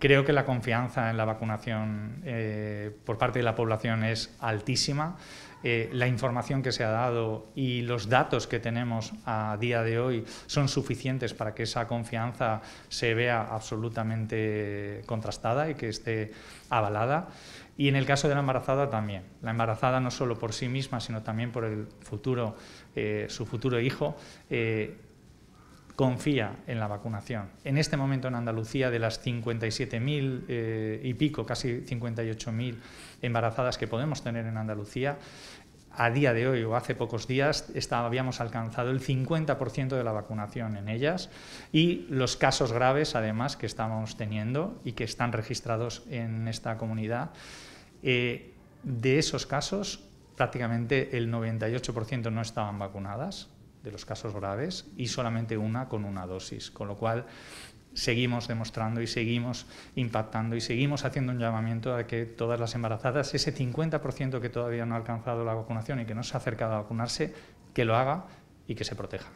Creo que la confianza en la vacunación eh, por parte de la población es altísima. Eh, la información que se ha dado y los datos que tenemos a día de hoy son suficientes para que esa confianza se vea absolutamente contrastada y que esté avalada. Y en el caso de la embarazada también. La embarazada no solo por sí misma, sino también por el futuro, eh, su futuro hijo confía en la vacunación. En este momento en Andalucía, de las 57.000 eh, y pico, casi 58.000 embarazadas que podemos tener en Andalucía, a día de hoy o hace pocos días habíamos alcanzado el 50% de la vacunación en ellas y los casos graves, además, que estamos teniendo y que están registrados en esta comunidad, eh, de esos casos prácticamente el 98% no estaban vacunadas de los casos graves y solamente una con una dosis, con lo cual seguimos demostrando y seguimos impactando y seguimos haciendo un llamamiento a que todas las embarazadas, ese 50% que todavía no ha alcanzado la vacunación y que no se ha acercado a vacunarse, que lo haga y que se proteja.